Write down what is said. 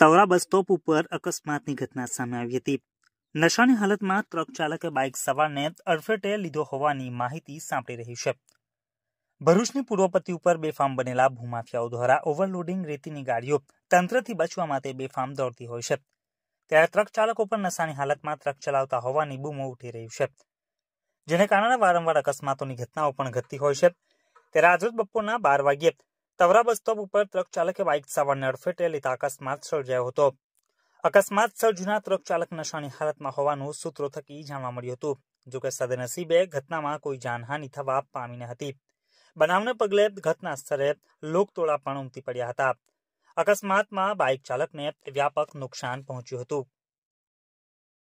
તવરા bus stop ઉપર અકસ્માતની ઘટના સામે આવી હતી નશાની હાલતમાં ટ્રક ચાલકે બાઇક સવારને અડફેટે લીધો હોવાની માહિતી સાંપડી રહી છે ભરૂચની પૂર્વપતિ ઉપર બેફામ બનેલા ભૂમાફિયાઓ દ્વારા ઓવરલોડિંગ રેતીની ગાડીઓ તંત્રથી બચવા માટે બેફામ દોડતી હોય છે ત્યારે ટ્રક ચાલકો પણ નશાની હાલતમાં ટ્રક ચલાવતા હોવાની બૂમો ઉઠી રહી છે જેને કારણે વારંવાર અકસ્માતોની ઘટનાઓ પણ ઘટતી હોય છે ત્યારે આજરોજ બપોરના બાર વાગ્યે તવરા બસ સ્ટોપ ઉપર ટ્રક ચાલકે બાઇક સવાર નડફેટે લીધા અકસ્માત સર્જાયો હતો અકસ્માત સર્જના ટ્રક ચાલક નશાની હાલતમાં હોવાનું સૂત્રો થકી જાણવા મળ્યું હતું જોકે સદનસીબે ઘટનામાં કોઈ જાનહાનિ થવા પામી ન હતી બનાવને પગલે ઘટના સ્થળે લોકટોળા પણ ઉમટી પડ્યા હતા અકસ્માતમાં બાઇક ચાલકને વ્યાપક નુકસાન પહોંચ્યું હતું